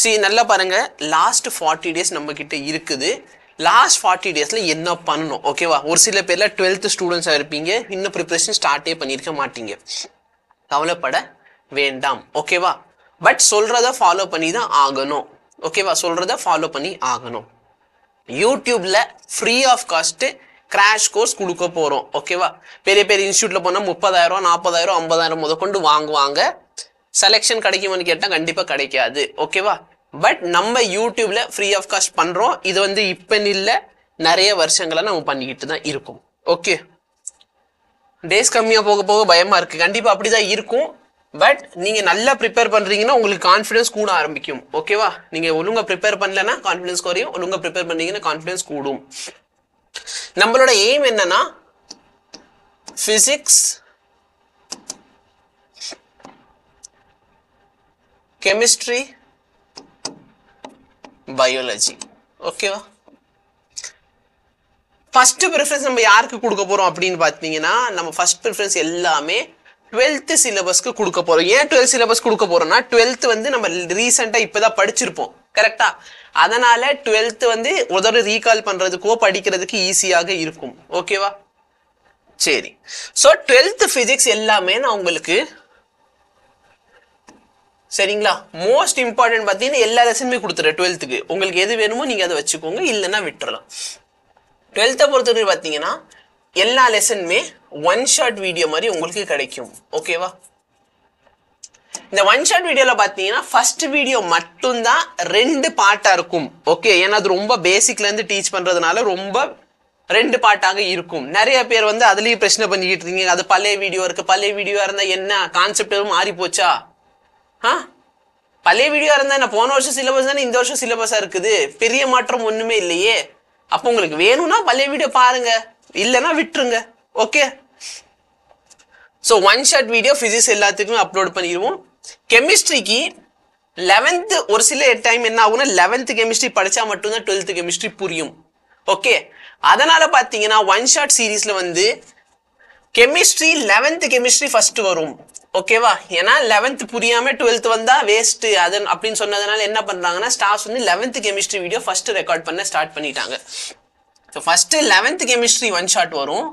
C நல்லா பாருங்கள் last forty days நம்மக்கிட்ட இருக்குது லாஸ்ட் ஃபார்ட்டி டேஸில் என்ன பண்ணணும் ஓகேவா ஒரு சில பேரில் டுவெல்த்து ஸ்டூடெண்ட்ஸாக இருப்பீங்க இன்னும் ப்ரிப்ரேஷன் ஸ்டார்ட்டே பண்ணியிருக்க மாட்டீங்க கவலைப்பட வேண்டாம் ஓகேவா பட் சொல்கிறத ஃபாலோ பண்ணி தான் ஆகணும் ஓகேவா சொல்கிறத ஃபாலோ பண்ணி ஆகணும் யூடியூப்பில் free of cost crash course கொடுக்க போகிறோம் ஓகேவா பெரிய பெரிய இன்ஸ்டியூட்டில் போனால் முப்பதாயிரம் நாற்பதாயிரம் ஐம்பதாயிரம் முதற்கொண்டு வாங்குவாங்க செலெக்ஷன் கிடைக்குமான்னு கேட்டால் கண்டிப்பாக கிடைக்காது ஓகேவா பட் நம்ம யூடியூப்ல ஃப்ரீ ஆஃப் காஸ்ட் பண்ணுறோம் இது வந்து இப்போ இல்லை நிறைய வருஷங்களை நம்ம பண்ணிக்கிட்டு தான் இருக்கும் ஓகே டேஸ் கம்மியாக போக போக பயமாக இருக்குது கண்டிப்பாக அப்படி தான் இருக்கும் பட் நீங்கள் நல்லா ப்ரிப்பேர் பண்ணுறீங்கன்னா உங்களுக்கு கான்ஃபிடன்ஸ் கூட ஆரம்பிக்கும் ஓகேவா நீங்கள் ஒழுங்காக ப்ரிப்பேர் பண்ணலன்னா கான்ஃபிடன்ஸ் குறையும் ஒழுங்காக ப்ரிப்பேர் பண்ணீங்கன்னா கான்ஃபிடன்ஸ் கூடும் நம்மளோட எய்ம் என்னன்னா ஃபிசிக்ஸ் chemistry biology ஓகேவா ஃபர்ஸ்ட் ப்ரிஃபரன்ஸ் நம்ம யாருக்கு கொடுக்க போகிறோம் அப்படின்னு பார்த்தீங்கன்னா நம்ம ஃபர்ஸ்ட் ப்ரிஃபரன்ஸ் எல்லாமே டுவெல்த்து சிலபஸ்க்கு கொடுக்க போகிறோம் ஏன் டுவெல்த் சிலபஸ் கொடுக்க போகிறோம்னா டுவெல்த் வந்து நம்ம ரீசெண்டாக இப்போ தான் படிச்சிருப்போம் கரெக்டாக அதனால டுவெல்த் வந்து ஒரு ரீகால் பண்ணுறதுக்கோ படிக்கிறதுக்கு ஈஸியாக இருக்கும் ஓகேவா சரி ஸோ டுவெல்த்து ஃபிசிக்ஸ் எல்லாமே நான் உங்களுக்கு சரிங்களா மோஸ்ட் இம்பார்ட்டன்ட் பார்த்தீங்கன்னா எல்லா லெசனுமே கொடுத்துறேன் டுவெல்த்துக்கு உங்களுக்கு எது வேணுமோ நீங்கள் அதை வச்சுக்கோங்க இல்லைன்னா விட்டுறலாம் டுவெல்த்தை பொறுத்தவரை பார்த்தீங்கன்னா எல்லா லெசனுமே ஒன் ஷார்ட் வீடியோ மாதிரி உங்களுக்கு கிடைக்கும் ஓகேவா இந்த ஒன் ஷார்ட் வீடியோவில் பார்த்தீங்கன்னா ஃபர்ஸ்ட் வீடியோ மட்டும்தான் ரெண்டு பாட்டாக இருக்கும் ஓகே ஏன்னா அது ரொம்ப பேசிக்லேருந்து டீச் பண்ணுறதுனால ரொம்ப ரெண்டு பாட்டாக இருக்கும் நிறைய பேர் வந்து அதுலேயும் பிரச்சனை பண்ணிக்கிட்டு இருக்கீங்க அது பழைய வீடியோ இருக்குது பழைய வீடியோவாக இருந்தால் என்ன கான்செப்ட் எதுவும் மாறி போச்சா பழைய வீடியோ இருந்தால் என்ன போன வருஷம் சிலபஸ் தானே இந்த வருஷம் சிலபஸாக இருக்குது பெரிய மாற்றம் ஒன்றுமே இல்லையே அப்போ உங்களுக்கு வேணும்னா பழைய வீடியோ பாருங்க இல்லைன்னா விட்டுருங்க okay so one short video physics எல்லாத்துக்குமே அப்லோட் பண்ணிடுவோம் கெமிஸ்ட்ரிக்கு லெவன்த்து ஒரு சில டைம் என்ன ஆகும்னா லெவன்த்து கெமிஸ்ட்ரி படித்தா மட்டும்தான் டுவெல்த்து கெமிஸ்ட்ரி புரியும் ஓகே அதனால் பார்த்தீங்கன்னா ஒன் ஷார்ட் சீரீஸில் வந்து கெமிஸ்ட்ரி லெவன்த்து கெமிஸ்ட்ரி ஃபஸ்ட்டு வரும் ஓகேவா ஏன்னா லெவன்த் புரியாமல் டுவெல்த் வந்தால் வேஸ்ட் அதன் அப்படின்னு சொன்னதுனால என்ன பண்ணுறாங்கன்னா ஸ்டாஃப்ஸ் வந்து eleventh chemistry video first record பண்ண ஸ்டார்ட் பண்ணிட்டாங்க so first eleventh chemistry one shot வரும்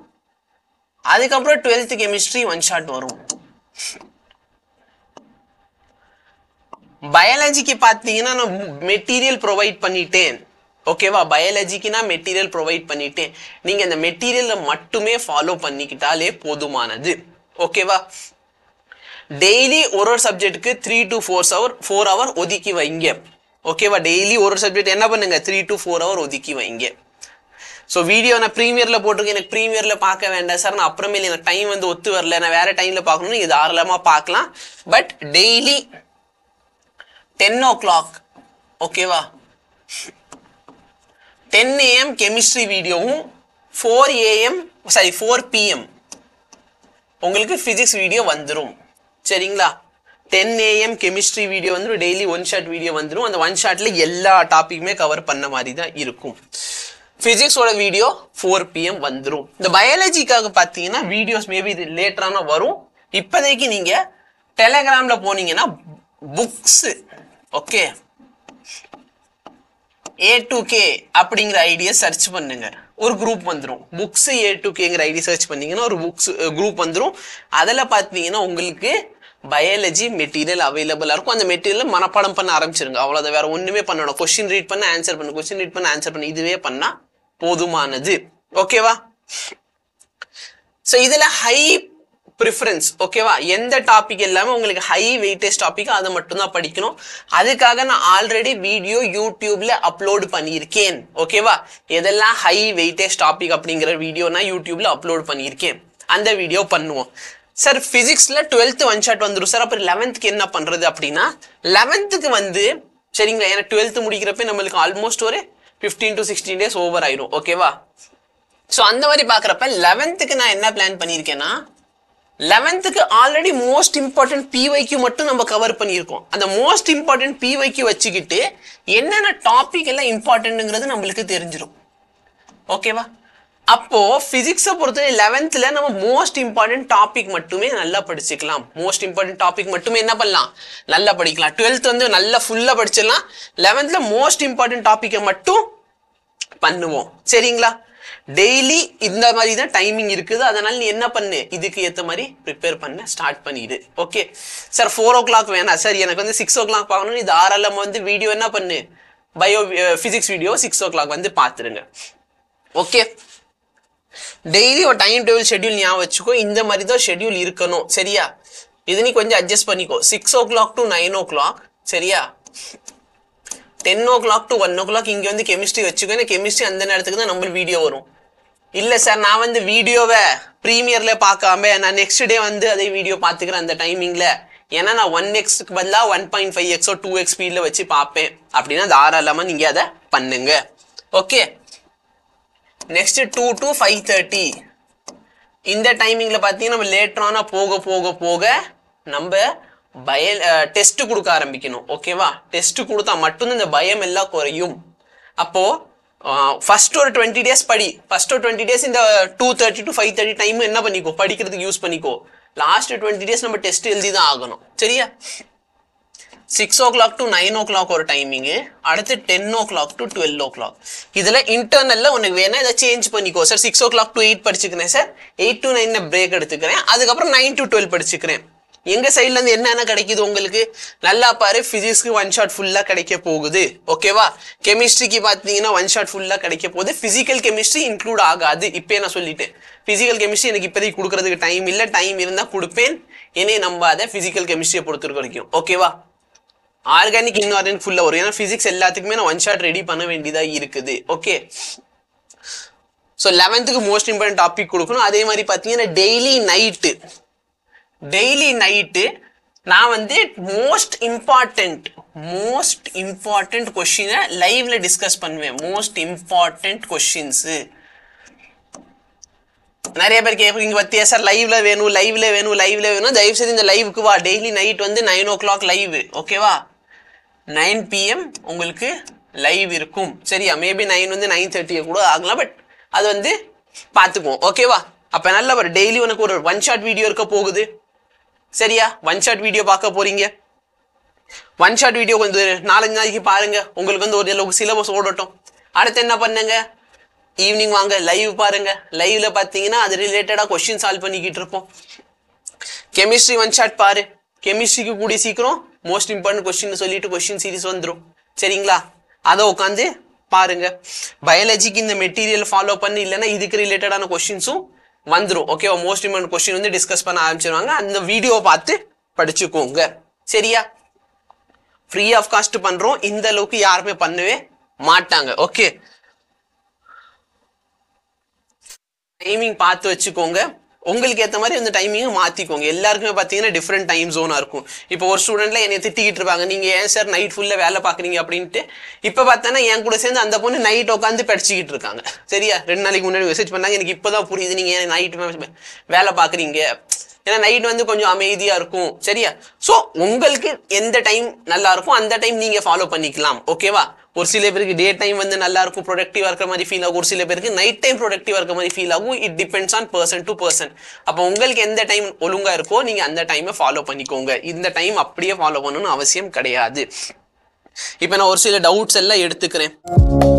அதுக்கப்புறம் டுவெல்த் கெமிஸ்ட்ரி ஒன் ஷாட் வரும் பயாலஜிக்கு பார்த்தீங்கன்னா நான் மெட்டீரியல் ப்ரொவைட் பண்ணிட்டேன் ஓகேவா பயாலஜிக்கு நான் மெட்டீரியல் ப்ரொவைட் பண்ணிட்டேன் நீங்கள் அந்த மெட்டீரியலை மட்டுமே ஃபாலோ பண்ணிக்கிட்டாலே போதுமானது ஓகேவா டெய்லி ஒரு ஒரு சப்ஜெக்ட்டுக்கு three to fours hour four hour ஒதுக்கி வைங்க ஓகேவா டெய்லி ஒரு ஒரு சப்ஜெக்ட் என்ன பண்ணுங்க த்ரீ டு ஃபோர் ஹவர் ஒதுக்கி வைங்க ஸோ வீடியோ நான் ப்ரீமியரில் போட்டிருக்கேன் எனக்கு ப்ரீமியரில் பார்க்க வேண்டாம் சார் நான் அப்புறமே எனக்கு டைம் வந்து ஒத்து வரல நான் வேறு டைமில் பார்க்கணும் இது தாராளமாக பார்க்கலாம் but daily ten o'clock ஓகேவா டென் ஏஎம் கெமிஸ்ட்ரி வீடியோவும் four AM sorry four PM உங்களுக்கு ஃபிசிக்ஸ் வீடியோ வந்துடும் சரிங்களா டென் ஏஎம் கெமிஸ்ட்ரி வீடியோ வந்துடும் டெய்லி ஒன் ஷாட் வீடியோ வந்துடும் அந்த ஒன் ஷாட்ல எல்லா டாப்பிக்குமே கவர் பண்ண மாதிரி தான் இருக்கும் ஃபிசிக்ஸோட வீடியோ ஃபோர் பிஎம் வந்துடும் இந்த பயாலஜிக்காக பார்த்தீங்கன்னா வீடியோஸ் மேபி இது லேட்டரான வரும் இப்போதைக்கு நீங்கள் டெலகிராமில் போனீங்கன்னா books okay A to K அப்படிங்கிற ஐடியா சர்ச் பண்ணுங்க ஒரு குரூப் வந்துடும் புக்ஸ் ஏ டு கேங்கிற ஐடியா சர்ச் பண்ணீங்கன்னா ஒரு புக்ஸ் குரூப் வந்துடும் அதில் பார்த்தீங்கன்னா உங்களுக்கு பயாலஜி மெட்டீரியல் அவைலபிளாக இருக்கும் அந்த மெட்டீரியல் மனப்பாடம் பண்ண ஆரம்பிச்சிருங்க அவ்வளோதான் வேற ஒன்றுமே பண்ணணும் கொஸ்டின் ரீட் பண்ண ஆன்சர் பண்ணு கொஸ்டின் ரீட் பண்ண ஆன்சர் பண்ணு இதுவே பண்ணால் போதுமானது ஓகேவா ஸோ இதில் ஹை ப்ரிஃபரன்ஸ் ஓகேவா எந்த டாபிக் எல்லாமே உங்களுக்கு ஹை வெயிட்டேஜ் டாபிக் அதை மட்டும்தான் படிக்கணும் அதுக்காக நான் ஆல்ரெடி வீடியோ யூடியூப்ல அப்லோடு பண்ணியிருக்கேன் ஓகேவா எதெல்லாம் ஹை வெயிட்டேஜ் டாபிக் அப்படிங்கிற வீடியோ நான் யூடியூப்ல அப்லோட் பண்ணியிருக்கேன் அந்த வீடியோ பண்ணுவோம் சார் ஃபிசிக்ஸில் டுவெல்த்து ஒன் ஷாட் வந்துடும் சார் அப்புறம் லெவன்த்துக்கு என்ன பண்ணுறது அப்படின்னா லெவன்த்துக்கு வந்து சரிங்களா ஏன்னா டுவெல்த்து முடிக்கிறப்ப நம்மளுக்கு ஆல்மோஸ்ட் ஒரு fifteen to sixteen days over ஆயிரும் ஓகேவா ஸோ அந்த மாதிரி பார்க்குறப்ப லெவன்த்துக்கு நான் என்ன பிளான் பண்ணியிருக்கேன்னா லெவன்த்துக்கு ஆல்ரெடி மோஸ்ட் இம்பார்ட்டன்ட் பிஒய்க்கு மட்டும் நம்ம கவர் பண்ணியிருக்கோம் அந்த மோஸ்ட் இம்பார்ட்டன்ட் பிஒய்க்கு வச்சுக்கிட்டு என்னென்ன டாபிக் எல்லாம் இம்பார்ட்டன்ட்ங்கிறது நம்மளுக்கு தெரிஞ்சிடும் ஓகேவா அப்போ பிசிக்ஸை பொறுத்தவரை லெவன்த்ல நம்ம மோஸ்ட் இம்பார்ட்டன்ட் டாபிக் மட்டுமே நல்லா படிச்சுக்கலாம் மோஸ்ட் இம்பார்ட்டன்ட் டாபிக் மட்டுமே என்ன பண்ணலாம் நல்லா படிக்கலாம் டுவெல்த் வந்து நல்லா ஃபுல்லா படிச்சிடலாம் லெவன்த்ல மோஸ்ட் இம்பார்ட்டன்ட் டாப்பிக்கை மட்டும் பண்ணுவோம் சரிங்களா டெய்லி இந்த மாதிரி தான் டைமிங் இருக்குது அதனால நீ என்ன பண்ணு இதுக்கு ஏற்ற மாதிரி ப்ரிப்பேர் பண்ண ஸ்டார்ட் பண்ணிடு okay sir four o'clock வேணாம் சார் எனக்கு வந்து சிக்ஸ் ஓ கிளாக் பார்க்கணும் இது ஆறாம் வந்து வீடியோ என்ன பண்ணு bio physics video six o'clock வந்து பார்த்துருங்க ஓகே டெய்லி ஒரு டைம் டேபிள் ஷெட்யூல் ஞாபகம் வச்சுக்கோ இந்த மாதிரி தான் ஷெட்யூல் இருக்கணும் சரியா இது நீ கொஞ்சம் அட்ஜஸ்ட் பண்ணிக்கோ six o'clock to nine o'clock சரியா ten o'clock to one o'clock இங்கே வந்து கெமிஸ்ட்ரி வச்சுக்கோ ஏன்னா கெமிஸ்ட்ரி அந்த நேரத்துக்கு தான் நம்மளுக்கு வீடியோ வரும் இல்லை சார் நான் வந்து வீடியோவை ப்ரீமியரில் பார்க்காம நான் நெக்ஸ்ட் டே வந்து அதே வீடியோ பார்த்துக்கிறேன் அந்த டைமிங்கில் ஏன்னா நான் ஒன் எக்ஸ்க்கு பதிலாக ஒன் பாயிண்ட் ஃபைவ் எக்ஸோ டூ எக்ஸ் ஸ்பீடில் வச்சு பார்ப்பேன் அப்படின்னா தாராளமாக நீங்கள் அதை பண்ணுங்க okay next two to five thirty இந்த டைமிங்கில் பார்த்தீங்கன்னா நம்ம லேட்டரான போக போக போக நம்ம பயம் டெஸ்ட் கொடுக்க ஆரம்பிக்கணும் ஓகேவா டெஸ்ட் கொடுத்தா மட்டும்தான் இந்த பயம் எல்லாம் குறையும் அப்போது ஃபஸ்ட் ஒரு டுவெண்ட்டி டேஸ் படி ஃபஸ்ட் ஒரு டுவெண்ட்டி டேஸ் இந்த two thirty to five thirty time என்ன பண்ணிக்கோ படிக்கிறதுக்கு யூஸ் பண்ணிக்கோ லாஸ்ட் டுவெண்ட்டி டேஸ் நம்ம டெஸ்ட் எழுதி தான் ஆகணும் சரியா six o'clock to nine o'clock ஒரு டைமிங்கு அடுத்து ten o'clock to twelve o'clock இதில் இன்டர்னலில் உனக்கு வேணால் ஏதாவது சேஞ்ச் பண்ணிக்கோ sir six o'clock to eight படிச்சுக்கிறேன் sir eight to nine break எடுத்துக்கிறேன் அதுக்கப்புறம் நைன் டு டுவெல் படிச்சுக்கிறேன் எங்கள் சைட்லேருந்து என்னென்ன கிடைக்குது உங்களுக்கு நல்லா பாரு ஃபிசிக்ஸ்க்கு ஒன் ஷாட் ஃபுல்லாக கிடைக்க போகுது ஓகேவா கெமிஸ்ட்ரிக்கு பார்த்தீங்கன்னா ஒன் ஷாட் ஃபுல்லாக கிடைக்க போகுது ஃபிசிக்கல் கெமிஸ்ட்ரி இன்க்ளூட் ஆகாது இப்போ நான் சொல்லிட்டேன் ஃபிசிக்கல் கெமிஸ்ட்ரி எனக்கு இப்போதைக்கு கொடுக்குறதுக்கு டைம் இல்லை டைம் இருந்தால் கொடுப்பேன் என்னையே நம்பாத ஃபிசிக்கல் கெமிஸ்ட்ரியை பொறுத்த வரைக்கும் ஓகேவா ஆர்கானிக் இன்ஆர்கானிக் ஃபுல்லாக வரும் ஏன்னா ஃபிசிக்ஸ் எல்லாத்துக்குமே நான் ஒன் ஷாட் ரெடி பண்ண வேண்டியதாக இருக்குது ஓகே ஸோ லெவன்த்துக்கு மோஸ்ட் இம்பார்ட்டன்ட் டாபிக் கொடுக்கணும் அதே மாதிரி பார்த்தீங்கன்னா டெய்லி நைட்டு டெய்லி நைட்டு நான் வந்து மோஸ்ட் இம்பார்ட்டண்ட் மோஸ்ட் இம்பார்ட்டண்ட் கொஷினை லைவ்ல டிஸ்கஸ் பண்ணுவேன் மோஸ்ட் இம்பார்ட்டண்ட் கொஷின்ஸு நிறைய பேர் கேட்பீங்க பத்தியா சார் லைவ்ல வேணும் லைவ்ல வேணும் லைவ்ல வேணும் தயவு செய்து இந்த லைவுக்கு வா டெய்லி நைட் வந்து நைன் ஓ கிளாக் லைவ் ஓகேவா நைன் பிஎம் உங்களுக்கு லைவ் இருக்கும் சரியா மேபி நைன் வந்து நைன் தேர்ட்டியை கூட ஆகலாம் பட் அது வந்து பார்த்துக்குவோம் ஓகேவா அப்போ நல்ல ஒரு டெய்லி உனக்கு ஒரு ஒன் ஷாட் வீடியோ இருக்க போகுது சரியா ஒன் ஷாட் வீடியோ பார்க்க போறீங்க ஒன் ஷாட் வீடியோ கொஞ்சம் நாலஞ்சு நாளைக்கு பாருங்க உங்களுக்கு வந்து ஒரு சிலபஸ் ஓடட்டும் அடுத்து என்ன பண்ணுங்க ஈவினிங் வாங்க லைவ் பாருங்க லைவ்ல பார்த்தீங்கன்னா அது ரிலேட்டடாக கொஸ்டின் சால்வ் பண்ணிக்கிட்டு இருப்போம் கெமிஸ்ட்ரி ஒன் ஷாட் பாரு கெமிஸ்ட்ரிக்கு கூடிய சீக்கிரம் மோஸ்ட் இம்பார்ட்டன்ட் கொஸ்டின் சொல்லிட்டு கொஸ்டின் சீரிஸ் வந்துடும் சரிங்களா அதை உட்காந்து பாருங்க பயாலஜிக்கு இந்த மெட்டீரியல் ஃபாலோ பண்ணி இல்லைன்னா இதுக்கு ரிலேட்டடான கொஸ்டின்ஸும் வந்துடும் ஓகேவா மோஸ்ட் இம்பார்ட்டன் கொஸ்டின் வந்து டிஸ்கஸ் பண்ண ஆரம்பிச்சிருவாங்க அந்த வீடியோ பார்த்து படிச்சுக்கோங்க சரியா ஃப்ரீ ஆஃப் காஸ்ட் பண்றோம் இந்த அளவுக்கு யாருமே பண்ணவே மாட்டாங்க ஓகே டைமிங் பார்த்து வச்சுக்கோங்க உங்களுக்கு ஏற்ற மாதிரி வந்து டைமிங்கை மாற்றிக்கோங்க எல்லாருக்குமே பார்த்தீங்கன்னா டிஃப்ரெண்ட் டைம் ஜோனாக இருக்கும் இப்போ ஒரு ஸ்டூடெண்ட்டில் என்னை திட்டிக்கிட்டு இருப்பாங்க நீங்கள் ஏன் சார் நைட் ஃபுல்லாக வேலை பார்க்குறீங்க அப்படின்ட்டு இப்போ பார்த்தோன்னா என் கூட சேர்ந்து அந்த பொண்ணு நைட் உட்காந்து படிச்சுக்கிட்டு இருக்காங்க சரியா ரெண்டு நாளைக்கு முன்னாடி மெசேஜ் பண்ணாங்க எனக்கு இப்போ தான் புரியுது நீங்கள் ஏன் நைட் வேலை பார்க்குறீங்க ஏன்னா நைட் வந்து கொஞ்சம் அமைதியாக இருக்கும் சரியா ஸோ உங்களுக்கு எந்த டைம் நல்லா இருக்கும் அந்த டைம் நீங்கள் ஃபாலோ பண்ணிக்கலாம் ஓகேவா ஒரு சில பேருக்கு டே டைம் வந்து நல்லா இருக்கும் ப்ரொடக்டிவாக இருக்கிற மாதிரி ஃபீல் ஆகும் ஒரு சில பேருக்கு நைட் டைம் ப்ரொடக்டிவாக இருக்கிற மாதிரி ஃபீல் ஆகும் it depends on person to person அப்போ உங்களுக்கு எந்த டைம் ஒழுங்காக இருக்கோ நீங்கள் அந்த டைமை ஃபாலோ பண்ணிக்கோங்க இந்த டைம் அப்படியே ஃபாலோ பண்ணணும்னு அவசியம் கிடையாது இப்போ நான் ஒரு சில டவுட்ஸ் எல்லாம் எடுத்துக்கிறேன்